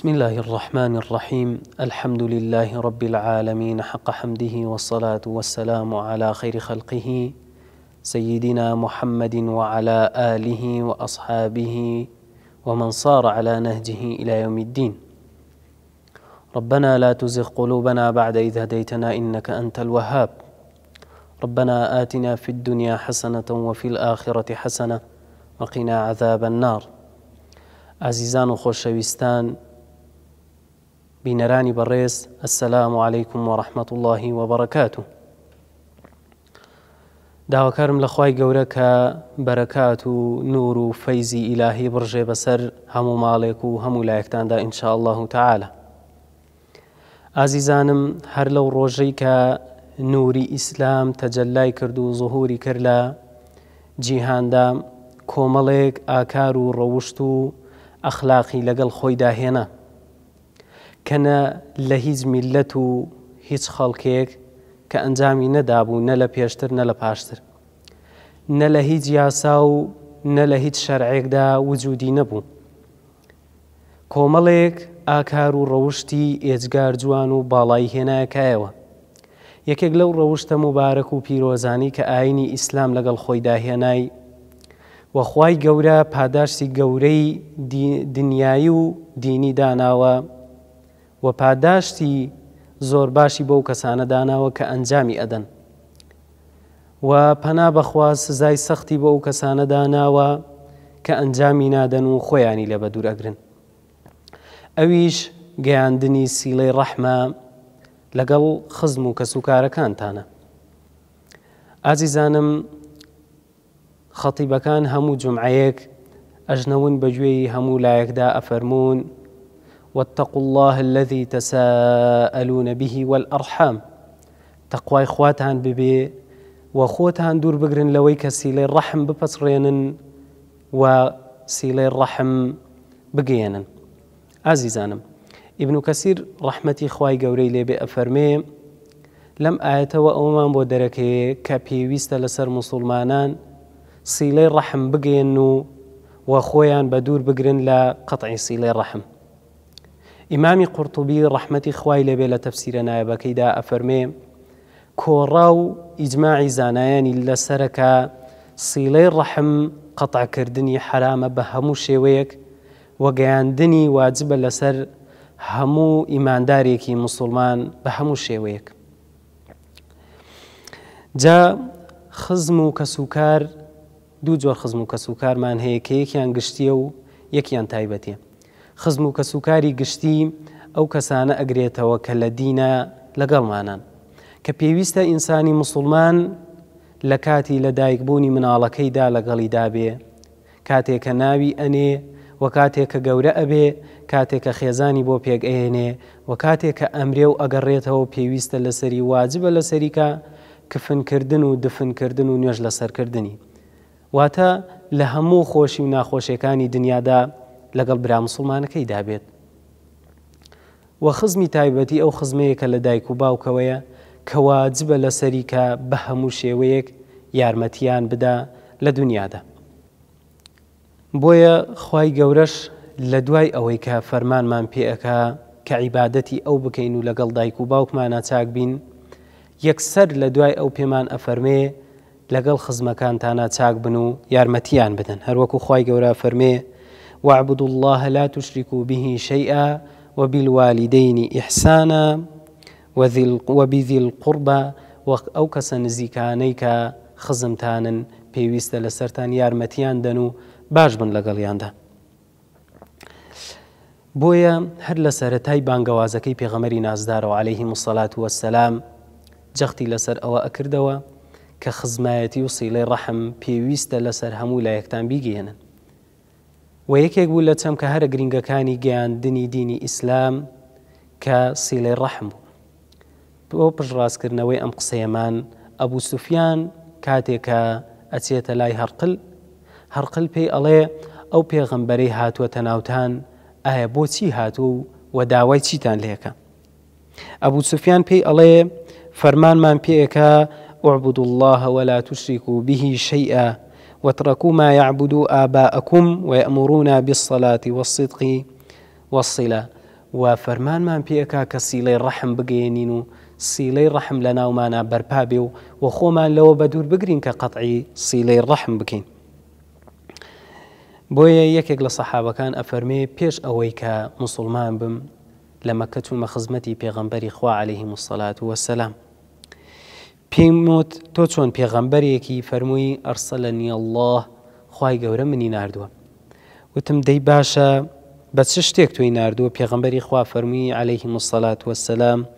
بسم الله الرحمن الرحيم الحمد لله رب العالمين حق حمده والصلاة والسلام على خير خلقه سيدنا محمد وعلى آله وأصحابه ومن صار على نهجه إلى يوم الدين ربنا لا تزغ قلوبنا بعد إذ هديتنا إنك أنت الوهاب ربنا آتنا في الدنيا حسنة وفي الآخرة حسنة وقنا عذاب النار عزیزان و خۆشەویستان بینەرانی بەڕێز ئەسەسلام و عیکم و ڕحمەت اللهی وەبڕکات و داواکارم لە خی گەورە کە بەرەکات و نور و فەیزی ئیلاهی بڕژێ بەسەر هەموو ماڵێک و هەموو لایەکتاندا ئینشاء الله و تعاالە ئازیزانم هەر لەو ڕۆژەی کە نوری ئیسلام تەجللای کرد و زۆهوری کرد لە جیهاندا کۆمەڵێک ئاکار و ڕەوشت و ئەخلاقی لەگەڵ خۆی داهێنا کەنە لە هیچ میلەت و هیچ خەڵکێک کە ئەنجامی نەدابوو نە لە پێشتر نە لە پاشتر نە لە هیچ یاسا و نە لە هیچ شەرعێکدا وجودی نەبوو کۆمەڵێک ئاکار و ڕەوشی ئێجگار جوان و باڵای هێنایەکایەوە یەکێک لەو ڕەوشتە مبارەک و پیرۆزانی کە ئاینی ئیسلام لەگەڵ خۆی داهێنای وەخوای گەورە پاداشتی گەورەی دنیای و دینی داناوە و پاداشتی زۆر باشی بەو کەسانە داناوە کە ئەنجامی ئەدەن و پەنا بەخوا سزای سەختی بە ئەو کەسانە داناوە کە ئەنجامی نادەن و خۆیانی لە بە دوور ئەگرن ئەویش گەیاندنی سیلەی ڕەحمە لەگەڵ خزم و کەسوکارەکانتانە ئازیزانم خەتیبەکان هەموو جمعەیەک ئەژنەون بەگوێی هەموو لایەکدا ئەفەرمونون واتقوا الله الذي تساءلون به والأرحام تقوى إخواتان ببي وخوتان دور بقرن لويك سيلي الرحم ببصرين وسيلي الرحم بقينا عزيزان ابن كثير رحمتي خواي قوري لي بأفرمي لم آيتەوە وأمام بودركي كابي ويست لسر مسلمانان سيلي الرحم بقينا و بدور خۆیان لا دوور بگرن لە ئیمامی قورتبی ڕەحمەتی خوای لەبێ لە تەفسیرە نایەبەکەیدا ئەفەرمێ کۆڕا و ئیجمماعی زانایانی لەسەرەکە سیلەی ڕەحم قەتاکردنی حرامە بە هەموو شێوەیەک وەگەیاندنی واجبە لەسەر هەموو ئیماندارێکی مسلمان بە هەموو شێوەیەک. جا خزم و کەسوکار دوو جۆر خزم و کەسوکارمان هەیە کە یەکیان گشتیە و یەکیان تایبەتە. خزم و کە سوکاری گشتی ئەو کەسانە ئەگرێتەوە کە لە دینە لەگەڵمانان کە پێویستە ئینسانی مسلمان لە کاتی لە دایکبوونی مناڵەکەیدا لەگەڵی دابێ کاتێکە ناوی ئەنێ و کاتێکە گەورە ئەبێ کاتێکە خێزانی بۆ پێک ئەێنێ و کاتێکە ئەمرێ و ئەگەڕێتەوە پێویستە لەسەری واجبە لە سەریکە کفنکردن و دفنکردن و نوێژ لەسەرکردنی واتە لە هەموو خۆشی و ناخۆشیەکانی دنیادا لەگەڵ برا مسلمانەکەی دابێت وە خزمی تایبەتی ئەو خزمەیەکە لە دایک و باوکەوەیە کەواجبە لە سەریکە بە هەموو شێوەیەک یارمەتیان بدا لە دنیادا بۆیە خی گەورەش لە دوای ئەوەی کە فەرمانمان پێەکە کە عیباەتی ئەو بکەین و لەگەڵ دایک و باوکمانە چاک بین یەکسەر لە دوای ئەو پێمان ئەفەرمێ لەگەڵ خزمەکانتانە چاک بن و یارمەتیان بدەن هەروەکو خی گەورە فەرمێ واعبدوا الله لا تشركوا به شيئا وبالوالدين إحسانا وبذي القربى أو كسن زيكانيك خزمتانا پێویستە لسرتان يارمتيان دنو دەن و باش بن هر بۆیە هەر لە سەتای بانگەوازەکەی پێغەمەری نازدارەوە عليهەیهی مسلات وەسەسلام جەختی لەسەر ئەوە ئەکردەوە کە خزمایەتی و سیلەی ڕەحم پێویستە لەسەر هەموو لایەکتان و یەکێک بوو لە چەم کە هەرە گرنگەکانی گەیاندنی دینی ئیسلام کە سیلەی ڕەحم بوو بۆ پشڕاستکردنەوەی ئەم قسەیەمان ئەبوو سوفیان کاتێکە ئەچێتە لای هەرقل هەرقل پێی ئەڵێ ئەو پێغمبەرەی هاتووەتە ناوتان ئایا بۆچی هاتوو و داوای چیتان لێەکە ئەبوو سوفیان پێی ئەڵێ فەرمانمان پێەکە عبود الله ولا تشریک و بهی شەیئە واتركوا ما يعبد آباءكم ويأمرون بالصلاة والصدق والصلة وفرمان من بيكا كسيلي الرحم بقينينو سيلي الرحم لنا وما ومانا بربابيو وخوما لو بدور بقرين كقطعي سيلي الرحم بكين بويا یەکێک لە سەحابەکان ئەفەرمێ پێش ئەوەی کە مسلمان بم لما كتوم خزمتي بيغنبري خوا عليهم الصلاة والسلام پیموت تو چون چۆن پێغەمبەرێکی فرموی ارسلنی الله خوای گەورە منی نردووە وتم دەی باشە بە چ شتێک توی نردووە پیغمبری خوا فرموی علیه مسلات والسلام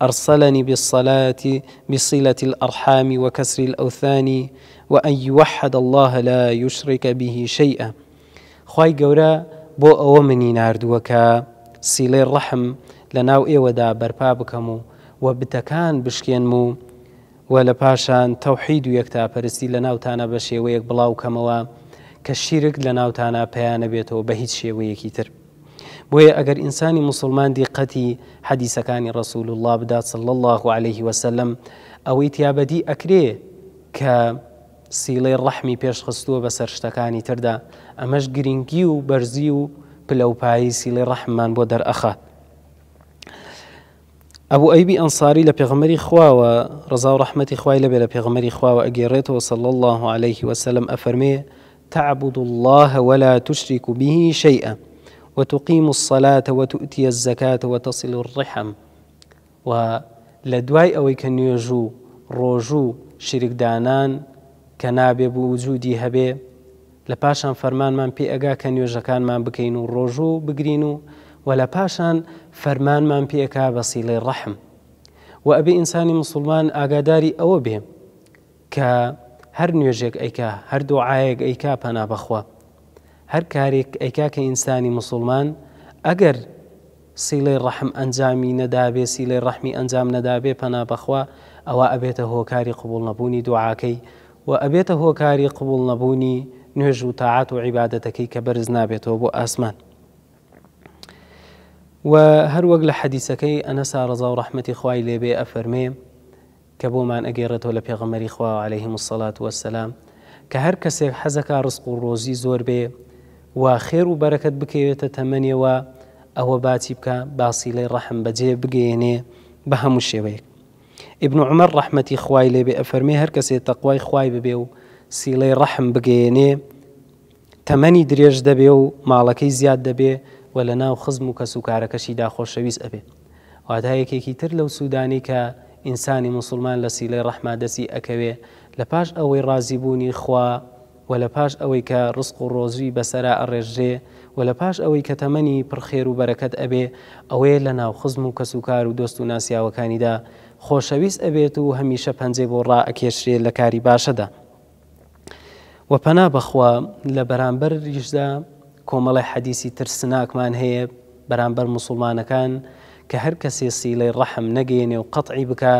ارسلنی بالصلاة بصلة الأرحام وكسر الأوثان وأن يوحد الله لا يشرك به شيئا خوای گەورە بو او منی نردووەکە کا ڕەحم رحم لناو بەرپا بکەم برپا بکمو وبتكان بشکێن و و لە پاشان تەوحید و یەکتاپەرستی لە ناوتانە بە شێوەیەک بڵاو کەمەوە کە شیرک لە ناوتانە پەیانە بێتەوە بە هیچ شێوەیەکی تر. بۆیە ئەگەر ئینسانی مسلمان دیقەتی حەدیسەکانی ڕسول الله بدات صل الله عليه وسلم ئەوەی تیابەدی ئەکرێ کە سیڵەی ڕەحمی پێشخستووە بەسەر شتەکانی تردا ئەمەش گرنگی و بەرزی و پلەپایی سیڵی ڕەحمان بۆ دەرئەخات. ابو ايبي انصاري لبيغمري خوا و رضا و رحمتي خوای لبي لبيغمري خوا و ئەگەێڕێتەوە صلى الله عليه وسلم افرمي تعبد الله ولا تشرك به شيئا وتقيم الصلاة وتؤتي الزكاة وتصل الرحم و لە كان ئەوەی کە نوێژوو ڕۆژوو شیرکدانان کە نابێ بوو وجودی هەبێ لە پاشان فەرمانمان كان يجا كان نوێژەکانمان بکەین و ڕۆژوو و باشان فرمان من بيكا بصيل الرحم وابي و مسلمان اغاداري او به ك هر نوێژێک ايكا هر دعايك ايكا پەنا بخوا هر كاريك ايكا کە مسلمان اگر سيل الرحم انجامي ندابي سيل الرحم انجام ندابي پەنا بخوا او ابيته هو كاري قبول نبوني و وابيته هو كاري قبول نبوني و تاعات و كبرزنا بيتوب واسمان و هەر وەک لە حەدیسەکەی ئەنەسا ڕزا و ڕحمەتی خوای لێبێ ئەفەرمێ کە بۆمان ئەگەێڕێتەوە لە پێغەمەری خوا عليهەیه مسلڵات وەسەسلام کە هەر کەسێک حەزەکە ڕسق و ڕۆزی زۆر بێ و خێر و بەرەکەت بکەوێتە تەمەنیەوە ئەوە باتی بکە باسی لەی ڕەحم بەجێ بگەێنێ بە هەموو شێوەیەک ئبن عمر ڕحمەتی خوای لێبێ ئەفەرمێ هەر کەسێ تەقوای خوای ببێ و سیلەی ڕەحم بگەێنێ تەمەنی درێژ دەبێ و ماڵەکەی زیاد دەبێ و لە ناو خزم و کەس و کارەکەشیدا خۆشەویست ئەبێ واتایەکێکی تر لەو سوودانی کە ئینسانی مسلمان لە سیلەی ڕەحما دەسی ئەکەوێ لە پاش ئەوەی ڕازیبوونی خوا و لە پاش ئەوەی کە ڕسق و ڕۆزوی بەسرا ئەڕێژێ و لە پاش ئەوەی کە تەمەنی پرخێر و بەرەکەت ئەبێ ئەوەیە لە ناو خزم و کەس و کار و دۆست و ناسیاوەکانیدا خۆشەویست ئەبێت و هەمیشە پەنجێ بۆ ڕائەکێشێت لە کاری باشەدا. و پەنا بەخوا لە بەرامبەر ریشدا کۆمەڵی حەدیسی ترسناکمان هەیە بەرامبەر مسلمانەکان کە هەر کەسێ سیلەی ڕەحم نەگەێنێ و قەتعی بکە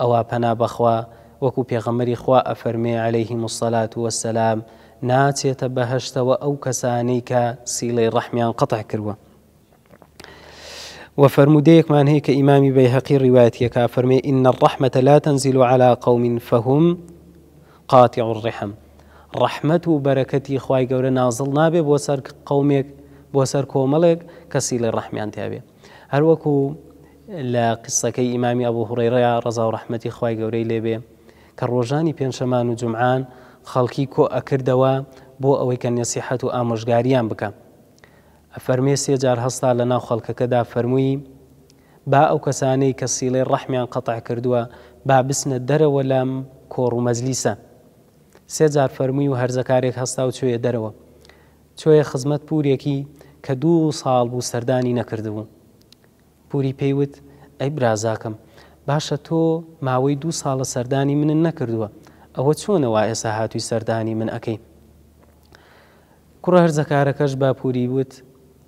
ئەوە پەنا بەخوا وەکو پێغەمەری خوا ئەفەرمێ عليهەیهی مسلات وەسەسلام ناچێتە بەهشتەوە ئەو کەسانەی کە سیلەی ڕەحمیان قەتع کردووە. وفرموديكمان هيك إمامي بيهقي روايتي كافرمي إن الرحمة لا تنزل على قوم فهم قاطع الرحم ڕەحمت و بەرەکەتی خی گەورە نازڵ نابێ بۆ سەر قومێک بۆ سەر کۆمەڵێک کەسی لە ڕەحمیان تیاابێ هەروەکو لە قسەکەی ئیمامی ئەبوو هوڕێڕەیە ڕزا و ڕحمەتی خی گەورەی لێبێ کە ڕۆژانی پێنجشەمان و جمعان خەڵکی کۆ ئەکردەوە بۆ ئەوەی کە نسیحەت و ئامۆژگاریان بکە ئەفەرمێ سێجار هەستا لە ناو خەڵکەکەدا فەرمووی با ئەو کەسانەی کە سیلەی ڕەحمیان قەتع کردووە با بسنە دەرەوە لەم کۆڕ و مەزلیسە سێجار فەرمووی و هەرزەکارێک هەستا و کوێ دەرەوە کوێ خزمەت پورێکی کە دوو ساڵ بوو سەردانی نەکردبوو پوری پێیوت ئەی برازاکەم باشە تۆ ماوەی دوو ساڵە سەردانی منن نەکردووە ئەوە چۆنەوە ئێسا هاتووی سەردانی من ئەەکەی کوڕە هەرزەکارەکەش با پوری وت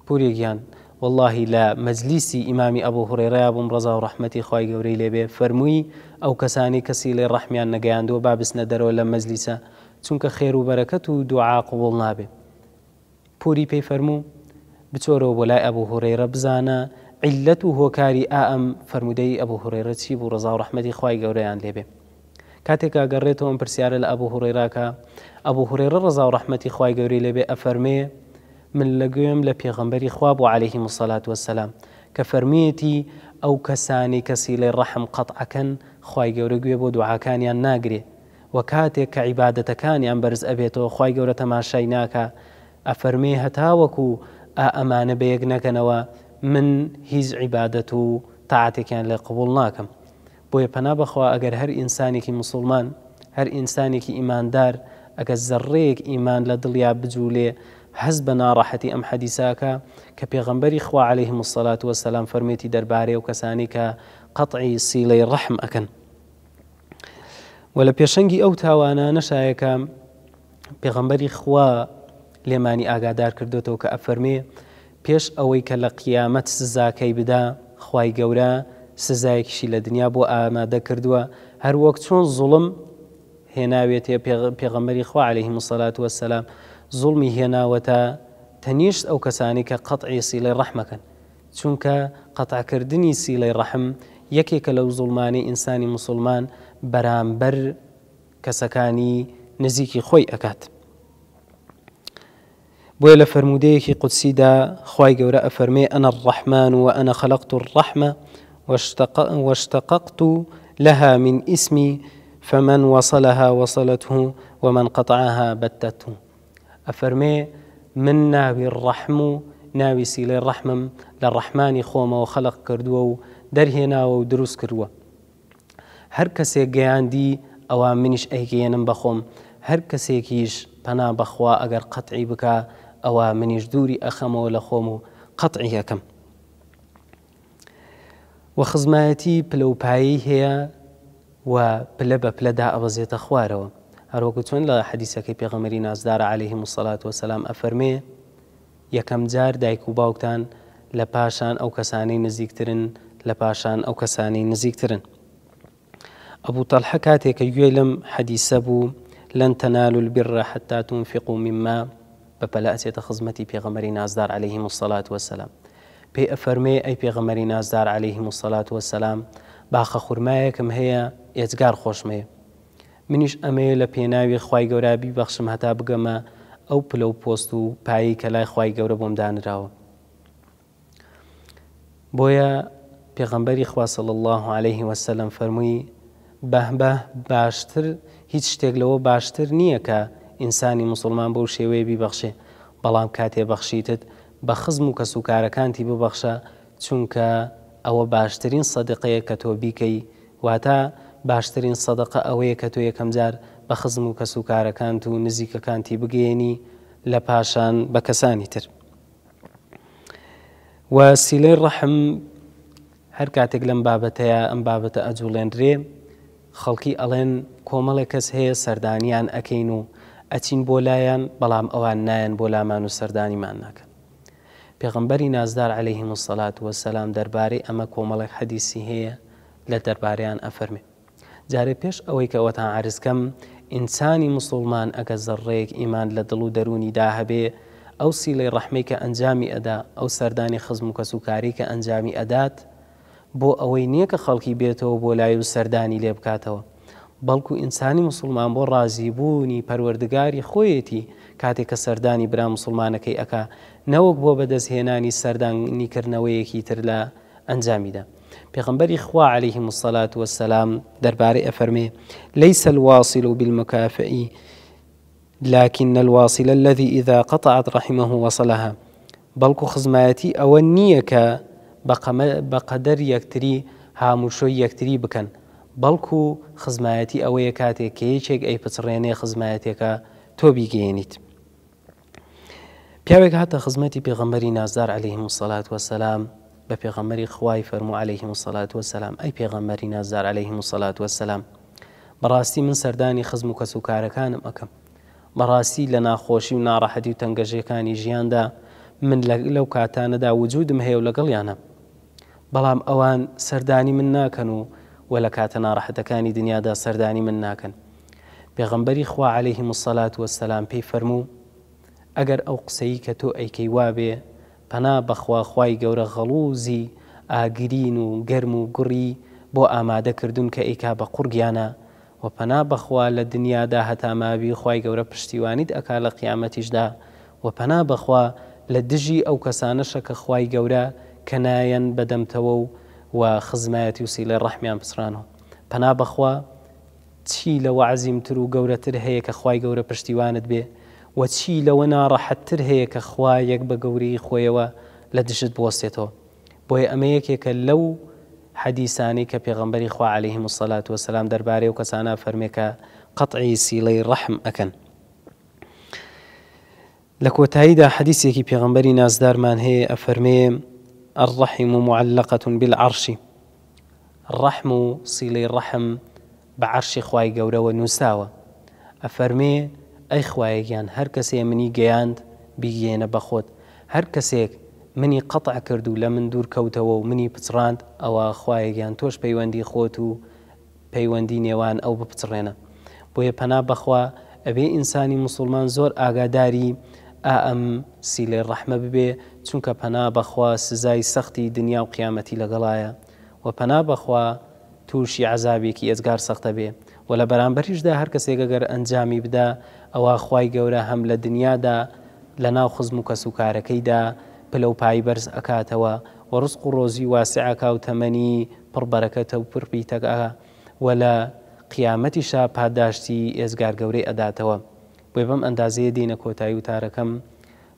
پورێکیان واللهی لە مەجلیسی ئیمامی ئەبوو هوڕێڕیا بووم ڕزا و ڕحمەتی خی گەورەی لێبێ فەرمووی ئەو کەسانی کەسی لێ ڕحمیان نەگەیاندوە بابسنە دەرەوە لە مەجلیسە چونکە خێر و بەرەکەت و دوعا قوڵ نابێ پوری پێی فەرموو بچۆرەوە بۆ لای ئەبوو هوڕێرە بزانە عیلەت و هۆکاری ئەم فەرمودەی ئەبوو هوڕێرە چی بوو ڕزا و ڕحمەتی خی گەورەیان لێبێ کاتێکا گەڕێتەوە ئەم پرسیارە لە ئەبوو هوڕێراکە ئەبوو هوڕێرە ڕزا و ڕحمەتی خی گەوری لێبێ ئەفەرمێ من لە گوێم لە پێغەمبەری خواب و عليهلەیهی مسلات وسلام کە فەرمیەتی ئەو کەسانی کەسی لێ ڕەحم قەتعەکەن خی گەورە گوێ بۆ دوعاکانیان ناگرێ و کاتێک کە عیباەتەکانیان بەرز ئەبێتەوە خی گەورە تەماشای ناکە ئەفەرمێ هەتاوەکو ئا ئەمانە بەیەک نەکەنەوە من هیچ عیباەت و تاعاتێکیان لێ قبول ناکەم بۆیە پەنا بخوا ئەگەر هەر ئینسانێکی مسلمان هەر ئینسانێکی ئیماندار ئەگە زەڕەیەک ئیمان لە دڵیا بجوولێ هەز بە ام حديثاك حەدیساکە اخوا عليهم الصلاه والسلام فرميتي درباري وكسانيك دەربارەی سيلي الرحم اكن ولا سیلەی او تاوانا نشايك لە اخوا لماني تاوانە نەشایەکە پێغەمبەری خوا لێمانی ئاگادار کردوەوە کە ئەفەرمێ پێش ئەوەی کە لە قیامەت سزاکەی بدا خی گەورە سزایەکیشی لە دنیا بۆ ئامادە کردووە هەرو وەک چۆن زوڵم هێناوێتێ پێغەمەری زڵمی هێناوەتە تەنیشت ئەو کەسانی کە قەتعی سیلەی ڕەحمەکەن چونکە قەتعکردنی سیلەی ڕەحم یەکێکە لەو زڵمانی ئینسانی مسلمان بەرامبەر کەسەکانی نزیکی خۆی ئەکات. بۆیە لە فرەرمودەیەکی قودسیدا خی گەورە ئەفەرمێ ئەنە ڕەحمان و ئەنە خەلقت و ڕەحمە واشتققت لها من اسمي فمن وصلها وصلته ومن قطعها بتته ئەفەرمێ من ناوی ڕەحم و ناوی سیلێ ڕەحمم لە ڕەحمانی خۆمەوە خەلق کردووە و دەرهێناوە و دروست کردووە. هەر کەسێک گەیاندی ئەوان منیش ئەیگەێنم بەخۆم هەر کەسێکیش پەنا بەخوا ئەگەر قەتعی بک ئەوە منیش دووری ئەخەمەوە لە خۆم و قەتعی یەکەم. وە خزمایەتی پلەپایی هەیە و پلە بە پلەدا ئەوەزێتە خوارەوە. هر هەروەکو چۆن لە حەدیسەکەی پێغەمەری نازدار علیه مسلات وسلام افرمی یکم جار دایک و باوکتان لە پاشان ئەو کەسانەی نزیکترن لە پاشان ئەو کەسانی نزیکترن ابو طلحه کاته گوێ لەم حەدیسە بو لن تنالوا البر حتى تنفقوا مما بەپەلا ئەچێتە خزمەتی پێغەمەری نازدار عليه الصلاة والسلام بي أفرمي أي پێغەمەری نازدار عليه الصلاة والسلام وسلام باخە كم هي ئێزگار خۆشمەیە منیش ئەمەیە لە پێناوی خی گەورابی بەخشم هەتا بگەمە ئەو پلە و پۆست و پایی کە لای خی گەورە بۆم دانراوە بۆیە پێغەمبەری خواسەڵ الله عليه وسلم فەرمووی بەهبە باشتر هیچ شتێک لەوە باشتر نییە کە ئینسانی مسلمان بەو شێوەیە بیبەخشێ بەڵام کاتێ بەخشیتت بە خزم و کە سوکارەکانتی ببەخشە چونکە ئەوە باشترین سەدقەیە کە تۆ بیکەی واتە باشترین سەدەقە ئەوەیە کە تۆ یەکەم جار بە خزم و کەسوکارەکانت و نزیکەکانتی بگەێنی لە پاشان بە کەسانی تر. و سیلەی ڕەحم هەر کاتێک لەم بابەتەیە ئەم بابەتە ئەجوڵێنرێ خەڵکی ئەڵێن کۆمەڵێک کەس هەیە سەردانیان ئەەکەین و ئەچین بۆ لایەن بەڵام ئەوان نایەن بۆ لامان و سەردانیمان ناکەن. پێغمبەری نازدار عليهەیهی مسلڵات وەسەسلام دەربارەی ئەمە کۆمەڵێک حەدیسی هەیە لە دەربارەیان ئەفەرمێت. جارێ پێش ئەوەی کەەوەتان عرزکەم ئینسانی مسلمان ئەگە زەڕێک ئیمان لە دڵ و دەرونی داهبێ ئەو سیلەی ڕەحمەی کە ئەنجامی ئەدا ئەو سەردانی خزم و کەسوکاری کە ئەنجامی ئەدات بۆ ئەوەی نییە کە خەڵکی بێتەوە بۆ لای و سەردانی لێ بکاتەوە بەڵکو ئینسانی مسلمان بۆ ڕازیبوونی پەروەردگاری خۆیەتی کاتێک کە سەردانی برا مسلمانەکەی ئەکا نەوەک بۆ بەدەستهێنانی سەردانیکردنەوەیەکی تر لە ئەنجامیدا. پێغمبەری خوا عليهليه مسلات وسلام دەربارەی افرمه ليس الواصل بالمكافئ لكن الواصل الذي إذا قطعت رحمه وصلها بلکو بەڵکو خزمایەتی ئەوە بقدر یکتری هاموشو یکتری بکن بلکو خزمایتی او یکاتی که چگ ای پترینه خزمایتی که تو بیگینید پیوک حتی خزمتی پیغمبری نازدار علیه الصلاة والسلام بە پێغەمەری خوای فەرمو عليهەیه مسلات ای پیغمبری نازدار علیه عليهەیه مسلات وسلام بەڕاستی من سردانی خزم و کەس اکم کارەکانم لنا خوشی و ناراحتی و ناڕەحەتی کانی جیان دا من کاتان دا وجودم هەیە و یانا بلام اوان سردانی من ناکنو و وە لە کاتە ناڕەحەتەکانی دنیادا سەردانی من ناکن پیغمبری خواه علیه مسلات وسلام پێی فەرموو ئەگەر ئەو قسەی کە تۆ ای کیوابه پەنا بەخواخوای گەورە غەڵوزی ئاگرین و گەرم و گوڕی بۆ ئامادەکردون کە ئیکا بە قورگیانە و پەنا بەخوا لە دنیادا هەتاماوی خی گەورە پشتیوانیت ئەکا لە قیامەتیشدا و پەنا بەخوا لە دژی ئەو کەسانەشە کە خی گەورە کە نایەن بەدەمتەوە و و خزمایەتی وسی لە ڕەحمیان پسرانەوە پەنا بەخوا چی لەوە عزیمتر و گەورەتر هەیە کە خی گەورە پشتیوانت بێ و چی لەوە ناڕەحەتتر هەیە کە خوا یەک بە گەوری خۆیەوە لە دژت بوەستێتەوە بۆیە ئەمە یەکێکە لەو حەدیسانی کە پێغمبەری خوا عليهلهی مسلات وسلام دەربارەی و کەسانە فەرمێکە قەتعی سیلەی ڕەحم ئەەکەن. لە کۆتاییدا حەدیسێکی پێغمبەری نازدارمان هەیە ئەفەرمێ الرحیم و معلقەتون بالعرشی ڕەحم و سیلەی ڕەحم بە عرشی خوای گەورەوە نووساوە ئەفەرمێ ئەی خوایەکیان هەر کەسێ منی گەیاند بیگێنە بەخۆت هەر کەسێک منی قەتع کردو لە من دوور کەوتەوە و منی پچڕاند ئەوە خوایەکیان تۆش پەیوەندی خۆت و پەیوەندی نێوان ئەو بپچڕێنە بۆیە پەنا بەخوا ئەبێ ئینسانی مسلمان زۆر ئاگاداری ئەم سیلێ ڕەحمە ببێ چونکە پەنا بەخوا سزای سەختی دنیا و قیامەتی لەگەڵایە و پەنا بەخوا تووشی عذابێکی ئەزگار سەختە بێ و لە بەرامبەریشدا هەر کەسێک ئەگەر ئەنجامی بدا ئەوە خی گەورە هەم لە دنیادا لە ناو خزم و کەسوکارەکەیدا پلە و پای بەرز ئەکاتەوە و ڕسق و ڕۆزی واسعکا و تەمەنی پڕبەرەکەتە و پڕپی تەگا و لە قیامەتی شا پاداشتی ئێزگار گەورەی ئەداتەوە بۆی بەم ئەندازەیە دینە کۆتایی و تارەکەم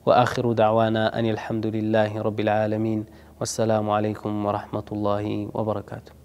وآخر دعوانا أن الحمد لله رب العالمين والسلام عليكم ورحمة الله وبركاته